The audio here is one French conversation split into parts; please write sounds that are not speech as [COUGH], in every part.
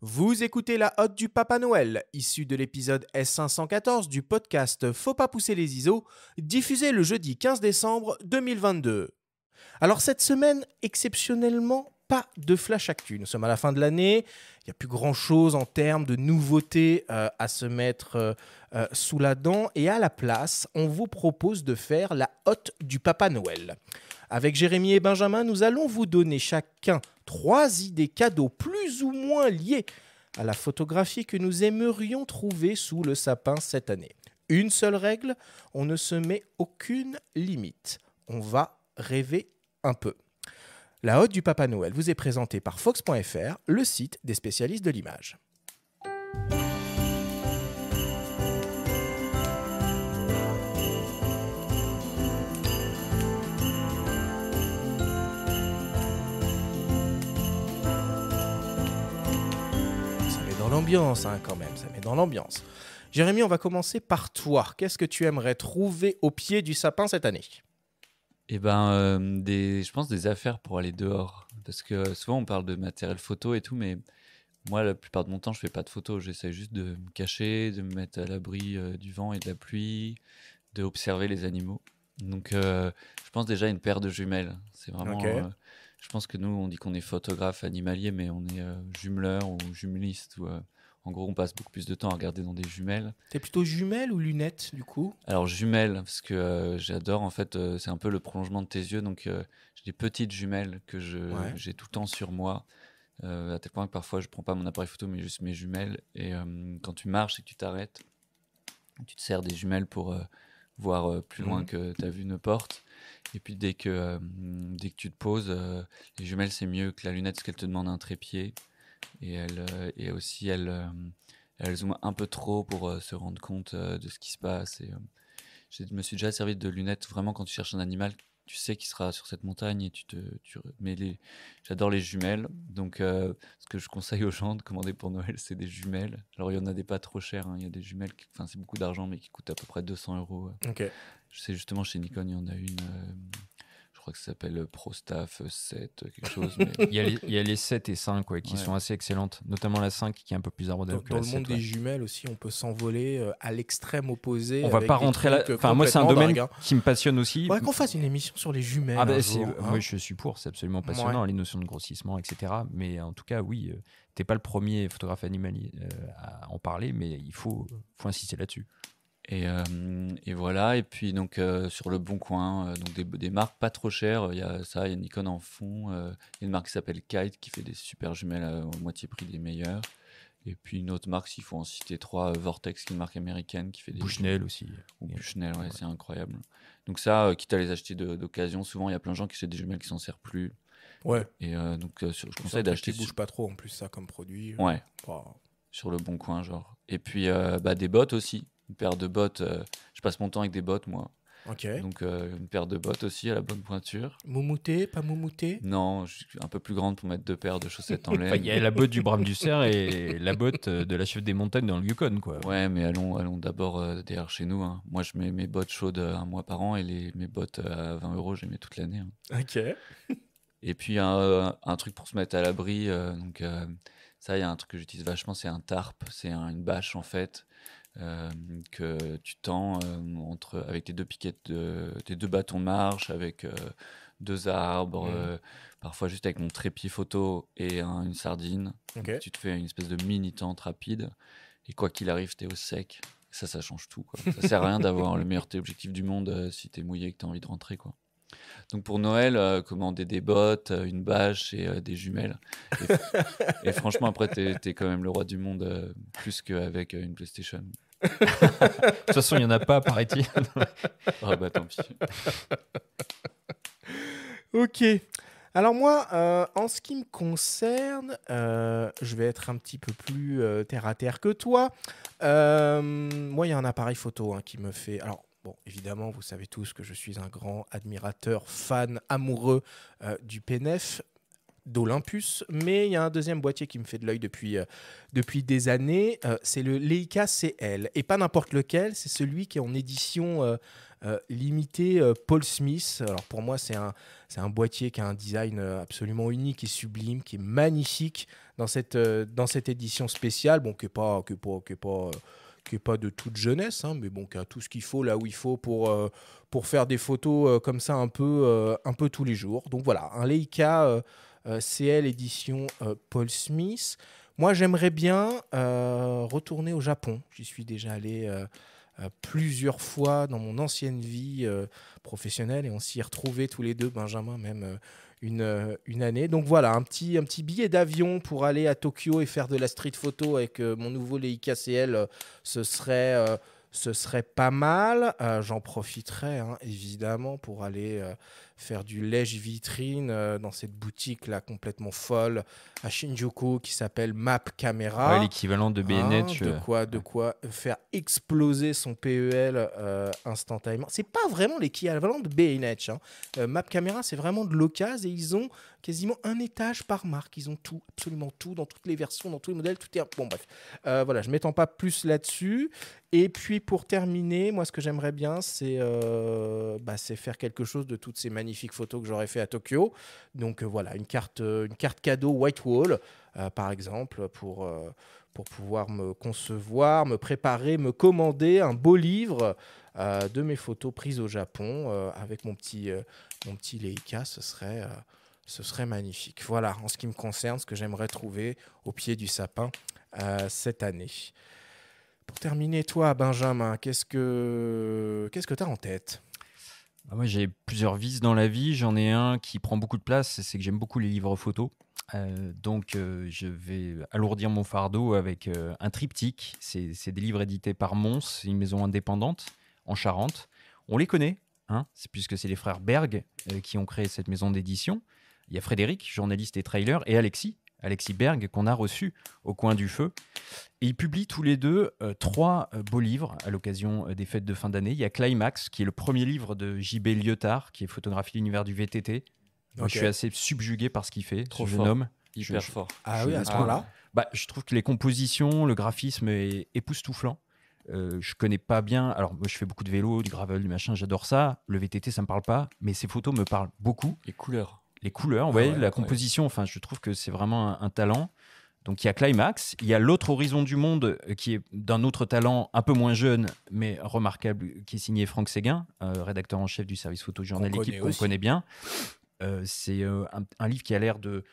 Vous écoutez la hotte du Papa Noël, issue de l'épisode S514 du podcast Faut pas pousser les ISO, diffusé le jeudi 15 décembre 2022. Alors cette semaine, exceptionnellement, pas de flash actu. Nous sommes à la fin de l'année, il n'y a plus grand-chose en termes de nouveautés euh, à se mettre euh, euh, sous la dent. Et à la place, on vous propose de faire la hotte du Papa Noël. Avec Jérémy et Benjamin, nous allons vous donner chacun trois idées cadeaux plus ou moins liées à la photographie que nous aimerions trouver sous le sapin cette année. Une seule règle, on ne se met aucune limite. On va rêver un peu. La Haute du Papa Noël vous est présentée par Fox.fr, le site des spécialistes de l'image. Ambiance hein, quand même, ça met dans l'ambiance. Jérémy, on va commencer par toi. Qu'est-ce que tu aimerais trouver au pied du sapin cette année Eh ben, euh, des, je pense des affaires pour aller dehors. Parce que souvent, on parle de matériel photo et tout, mais moi, la plupart de mon temps, je fais pas de photos. J'essaie juste de me cacher, de me mettre à l'abri euh, du vent et de la pluie, de observer les animaux. Donc, euh, je pense déjà une paire de jumelles. C'est vraiment. je pense que nous, on dit qu'on est photographe animalier, mais on est jumeleur ou jumeliste. Ou, en gros, on passe beaucoup plus de temps à regarder dans des jumelles. T'es plutôt jumelles ou lunettes, du coup Alors, jumelles, parce que euh, j'adore, en fait, euh, c'est un peu le prolongement de tes yeux. Donc, euh, j'ai des petites jumelles que j'ai tout le temps sur moi. à tel point que parfois, je prends pas mon appareil photo, mais juste mes jumelles. Et quand tu marches et que tu t'arrêtes, tu te sers des jumelles pour voir plus loin mmh. que tu as vu une porte. Et puis dès que, dès que tu te poses, les jumelles, c'est mieux que la lunette parce qu'elle te demande un trépied et elle euh, et aussi elles, euh, elles un peu trop pour euh, se rendre compte de ce qui se passe. Et, je me suis déjà servi de lunettes vraiment quand tu cherches un animal tu sais qu'il sera sur cette montagne et tu te les... j'adore les jumelles donc ce que je conseille aux gens de commander pour Noël c'est des jumelles alors il y en a des pas trop chers hein. il y a des jumelles qui... enfin c'est beaucoup d'argent mais qui coûtent à peu près 200 euros ok je sais justement chez Nikon il y en a une crois que ça s'appelle euh, ProStaff 7, euh, euh, quelque chose. [LAUGHS] il, y a les, 7 et 5 qui sont assez excellentes, notamment la 5 qui est un peu plus arbre. Dans, le monde des jumelles aussi, on peut s'envoler à l'extrême opposé. On va pas rentrer là. Enfin, moi, c'est un domaine hein. qui me passionne aussi. qu'on fasse une émission sur les jumelles. Ah bah, hein. je suis pour, c'est absolument passionnant, les notions de grossissement, etc. Mais en tout cas, oui, tu t'es pas le premier photographe animalier à en parler, mais il faut, faut insister là-dessus. Et, euh, et, voilà, et puis donc euh, sur le bon coin, euh, donc des, marques pas trop chères, il y a ça, il y a Nikon en fond, il y a une marque qui s'appelle Kite qui fait des super jumelles à, moitié prix des meilleurs Et puis une autre marque, s'il faut en citer trois, Vortex, qui est une marque américaine qui fait des. Bushnell aussi. Ou Bushnell, ouais, c'est incroyable. Donc ça, quitte à les acheter d'occasion, souvent il y a plein de gens qui achètent des jumelles qui s'en servent plus. Ouais. Et donc je conseille d'acheter. Qui bouge pas trop en plus ça comme produit. Ouais. Sur le bon coin, genre. Et puis bah, des bottes aussi une paire de bottes. Euh, je passe mon temps avec des bottes, moi. Donc euh, une paire de bottes aussi à la bonne pointure. Moumouté, pas moumouté Non, je suis un peu plus grande pour mettre deux paires de chaussettes en [LAUGHS] l'air Il y a la botte du brame du cerf et la botte euh, de la chef des montagnes dans le Yukon. Quoi. Ouais, mais allons, allons d'abord derrière chez nous. Hein. Moi, je mets mes bottes chaudes un mois par an et les, mes bottes à 20 euros, je les mets toute l'année. Hein. Ok. [LAUGHS] Et puis un, un, truc pour se mettre à l'abri. donc ça, il y a un truc que j'utilise vachement, c'est un tarp, c'est une bâche en fait euh, que tu tends euh, avec tes deux piquettes, tes deux bâtons de marche, avec euh, deux arbres, mmh. parfois juste avec mon trépied photo et une sardine. Tu te fais une espèce de mini tente rapide. Et quoi qu'il arrive, tu es au sec. Ça, ça change tout. Quoi. Ça sert à rien d'avoir le meilleur objectif du monde si tu es mouillé et que as envie de rentrer. Quoi. Donc pour Noël, commander des bottes, une bâche et des jumelles. Et, franchement, après, tu es quand même le roi du monde, plus qu'avec une PlayStation de toute façon, il n'y en a pas, paraît-il. [LAUGHS] ah bah tant ok. Alors moi, euh, en ce qui me concerne, euh, je vais être un petit peu plus euh, terre à terre que toi. moi, il y a un appareil photo hein, qui me fait. Alors bon, évidemment, vous savez tous que je suis un grand admirateur, fan, amoureux du PNF, d'Olympus, mais il y a un deuxième boîtier qui me fait de l'œil depuis, euh, depuis des années, euh, c'est le Leica CL, et pas n'importe lequel, c'est celui qui est en édition euh, limitée Paul Smith. Alors pour moi, c'est un, un boîtier qui a un design absolument unique et sublime, qui est magnifique dans cette, dans cette édition spéciale, bon, qui n'est pas... Que pas, que pas de toute jeunesse, hein, mais bon, qui a tout ce qu'il faut là où il faut pour, pour faire des photos comme ça un peu, un peu tous les jours. Donc voilà, un Leica euh, CL édition euh, Paul Smith. Moi, j'aimerais bien euh, retourner au Japon. J'y suis déjà allé plusieurs fois dans mon ancienne vie professionnelle et on s'y est retrouvés tous les deux, Benjamin même. Une, une, année. Donc voilà, un petit, un petit billet d'avion pour aller à Tokyo et faire de la street photo avec mon nouveau Leica CL, ce serait... ce serait pas mal. J'en profiterai hein, évidemment pour aller faire du lèche vitrine euh, dans cette boutique là complètement folle à Shinjuku qui s'appelle Map Camera. Ouais, L'équivalent de BNet. Hein, de euh, quoi, de quoi faire exploser son PEL euh, instantanément. C'est pas vraiment l'équivalent de BNet. Hein. Map Camera, c'est vraiment de l'occasion et ils ont quasiment un étage par marque. Ils ont tout, absolument tout, dans toutes les versions, dans tous les modèles, tout est. Bon, bref. voilà, je m'étends pas plus là-dessus. Et puis pour terminer, moi, ce que j'aimerais bien, c'est euh, bah, faire quelque chose de toutes ces magnifiques magnifique photo que j'aurais fait à Tokyo. Donc euh, voilà, une carte, euh, une carte cadeau Wall, euh, par exemple, pour, pour pouvoir me concevoir, me préparer, me commander un beau livre de mes photos prises au Japon avec mon petit, mon petit Leica. Ce serait ce serait magnifique. Voilà, en ce qui me concerne, ce que j'aimerais trouver au pied du sapin cette année. Pour terminer, toi, Benjamin, qu'est-ce que qu'est-ce que tu as en tête ah, moi, j'ai plusieurs vices dans la vie. J'en ai un qui prend beaucoup de place, c'est que j'aime beaucoup les livres photos. Euh, donc, euh, je vais alourdir mon fardeau avec euh, un triptyque. C'est des livres édités par Mons, une maison indépendante en Charente. On les connaît, hein c'est puisque c'est les frères Berg qui ont créé cette maison d'édition. Il y a Frédéric, journaliste et trailer, et Alexis, Alexis Berg, qu'on a reçu au coin du feu. Et il publie tous les deux euh, trois euh, beaux livres à l'occasion euh, des fêtes de fin d'année. Il y a Climax, qui est le premier livre de J.B. Lyotard, qui est photographie l'univers du VTT. je suis assez subjugué par ce qu'il fait, Trop ce jeune homme. Hyper fort. Ah oui, à ce moment là bah, Je trouve que les compositions, le graphisme est époustouflant. je connais pas bien. Alors, moi, je fais beaucoup de vélo, du gravel, du machin, j'adore ça. Le VTT, ça me parle pas, mais ces photos me parlent beaucoup. Les couleurs les couleurs, ah la composition. Enfin, je trouve que c'est vraiment un, talent. Donc il y a Climax, il y a l'autre horizon du monde euh, qui est d'un autre talent un peu moins jeune mais remarquable qui est signé Franck Séguin, euh, rédacteur en chef du service photo journal l'équipe qu'on connaît bien. Euh, c'est un, livre qui a l'air de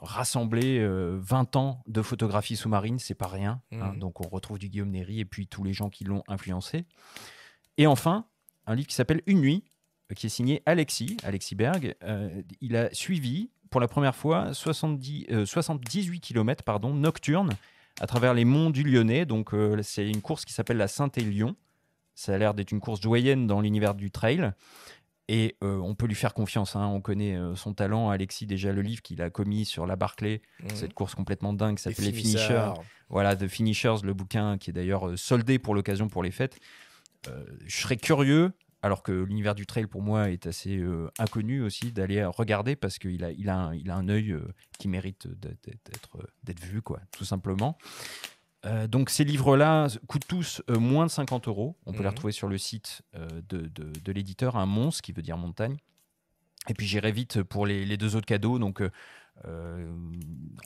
rassembler 20 ans de photographie sous-marine, c'est pas rien. Hein. Mhm. donc on retrouve du Guillaume Néry et puis tous les gens qui l'ont influencé. Et enfin, un livre qui s'appelle Une nuit qui est signé Alexis, Alexis Berg. Euh, il a suivi pour la première fois 70, 78 km pardon, nocturne à travers les monts du Lyonnais. Donc, euh, c'est une course qui s'appelle la Saint-Élion. Ça a l'air d'être une course doyenne dans l'univers du trail. Et euh, on peut lui faire confiance. Hein. On connaît son talent. Alexis, déjà, le livre qu'il a commis sur la Barclay, mhm. cette course complètement dingue qui s'appelle Les Finishers. Voilà, The Finishers, le bouquin qui est d'ailleurs soldé pour l'occasion pour les fêtes. je serais curieux alors que l'univers du trail pour moi est assez euh, inconnu aussi d'aller regarder parce qu'il a, il un, il a un œil euh, qui mérite euh, d'être vu, quoi, tout simplement. donc ces livres-là coûtent tous moins de 50 euros. On peut les mhm. retrouver sur le site de, l'éditeur, un hein, monstre, qui veut dire montagne. Et puis j'irai vite pour les, les, deux autres cadeaux. Donc euh,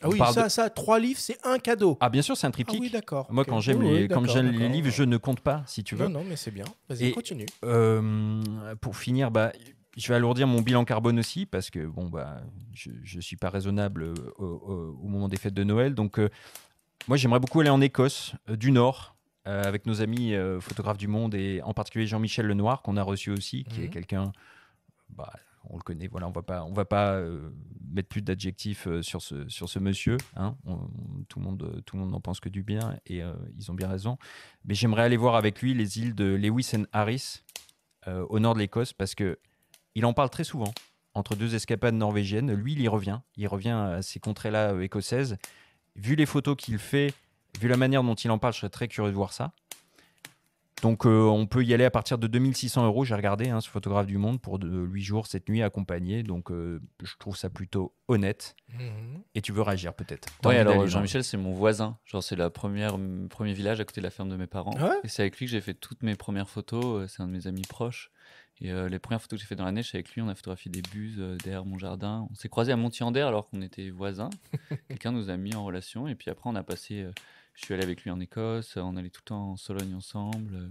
ah oui, ça, ça, trois livres, c'est un cadeau. Ah bien sûr, c'est un triptyque. Ah d'accord. Moi, quand j'aime les, les livres, je ne compte pas, si tu veux. Non, non, mais c'est bien. Vas-y, continue. Euh, pour finir, bah, je vais alourdir mon bilan carbone aussi parce que bon, bah, je, ne suis pas raisonnable euh, au, moment des fêtes de Noël. Donc, moi, j'aimerais beaucoup aller en Écosse du Nord. avec nos amis photographes du monde et en particulier Jean-Michel Lenoir qu'on a reçu aussi, qui est mhm. quelqu'un bah, on le connaît. Voilà, on va pas, on va pas mettre plus d'adjectifs euh, sur ce, sur ce monsieur. Hein. tout, le monde, euh, tout le monde pense que du bien et euh, ils ont bien raison. Mais j'aimerais aller voir avec lui les îles de Lewis and Harris au nord de l'Écosse parce que il en parle très souvent entre deux escapades norvégiennes. Lui, il y revient. Il revient à ces contrées-là écossaises. Vu les photos qu'il fait, vu la manière dont il en parle, je serais très curieux de voir ça. Donc euh, on peut y aller à partir de 2600 euros, j'ai regardé hein, ce photographe du monde pour 8 euh, jours, 7 nuits accompagné. Donc euh, je trouve ça plutôt honnête. Mhm. Et tu veux réagir peut-être Oui, alors Jean-Michel, c'est mon voisin. Genre, c'est le premier village à côté de la ferme de mes parents. Ah et c'est avec lui que j'ai fait toutes mes premières photos. C'est un de mes amis proches. Et euh, les premières photos que j'ai faites dans la neige avec lui, on a photographié des buses euh, derrière mon jardin. On s'est croisés à Montiander alors qu'on était voisins. [LAUGHS] Quelqu'un nous a mis en relation. Et puis après, on a passé. Euh, je suis allé avec lui en Écosse. On allait tout le temps en Sologne ensemble.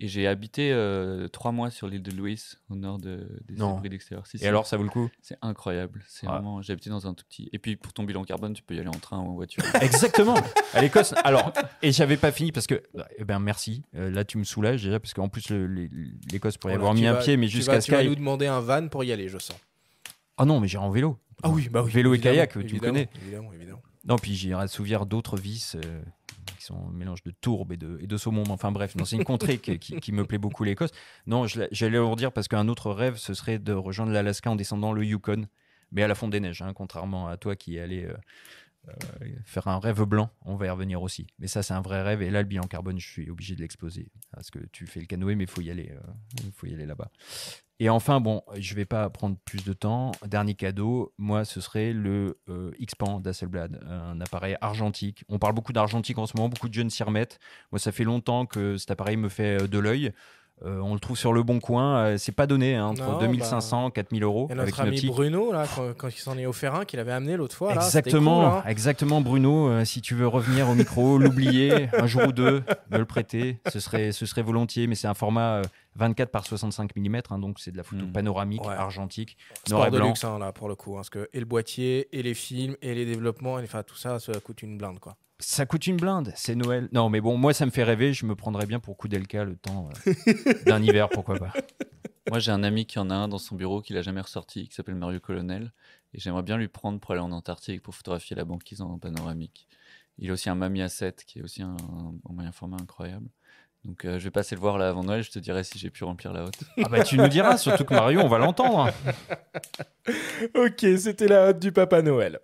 Et j'ai habité euh, trois mois sur l'île de Louis, au nord de, des îles d'extérieur. et alors, ça vaut le coup C'est incroyable. C'est ah. vraiment. J'ai habité dans un tout petit. Et puis, pour ton bilan carbone, tu peux y aller en train ou en voiture. [LAUGHS] Exactement. à l'Écosse. Alors, et j'avais pas fini parce que. Eh ben, merci. Euh, là, tu me soulages déjà parce qu'en plus, l'Écosse pourrait y oh avoir mis un pied, mais jusqu'à Sky. Tu vas nous demander un van pour y aller, je sens. Ah non, mais j'irai en vélo. Ah oui, bah oui. Vélo et kayak, tu me connais. Évidemment, évidemment. Non, puis j'irai souvenir d'autres vices. Euh, qui sont un mélange de tourbe et de, et de saumon. Enfin bref, c'est une contrée qui, me plaît beaucoup, l'Écosse. Non, j'allais leur dire parce qu'un autre rêve, ce serait de rejoindre l'Alaska en descendant le Yukon, mais à la fonte des neiges, hein, contrairement à toi qui est allé euh, euh, faire un rêve blanc. On va y revenir aussi. Mais ça, c'est un vrai rêve. Et là, le bilan carbone, je suis obligé de l'exposer parce que tu fais le canoë, mais il faut y aller, euh, faut y aller là-bas. Et enfin, bon, je vais pas prendre plus de temps. Dernier cadeau, moi, ce serait le euh, X-Pan d'Asselblad, un appareil argentique. On parle beaucoup d'argentique en ce moment, beaucoup de jeunes s'y remettent. Moi, ça fait longtemps que cet appareil me fait euh, de l'œil. Euh, on le trouve sur le bon coin, euh, c'est pas donné, hein, entre 2500 4000 bah, euros. Et notre ami Bruno, là, quand, il s'en est offert un, qu'il avait amené l'autre fois. Exactement, là, hein. exactement Bruno, euh, si tu veux revenir au micro, [LAUGHS] l'oublier un jour ou deux, me le prêter, ce serait, ce serait volontiers, mais c'est un format 24 par 65 mm, hein, donc c'est de la photo hmm. panoramique, argentique, et de luxe, pour le coup, parce que et le boîtier, et les films, et les développements, enfin, tout ça, ça coûte une blinde, quoi ça coûte une blinde, c'est Noël. Non, mais bon, moi, ça me fait rêver. Je me prendrais bien pour coup le temps euh, [LAUGHS] d'un hiver, pourquoi pas. Moi, j'ai un ami qui en a un dans son bureau qu'il a jamais ressorti, qui s'appelle Mario Colonel. Et j'aimerais bien lui prendre pour aller en Antarctique pour photographier la banquise en panoramique. Il a aussi un Mamiya 7 qui est aussi un, moyen format incroyable. Donc euh, je vais passer le voir là avant Noël, je te dirai si j'ai pu remplir la hotte. Ah bah tu nous diras, surtout que Mario, on va l'entendre. [LAUGHS] ok, c'était la hotte du Papa Noël.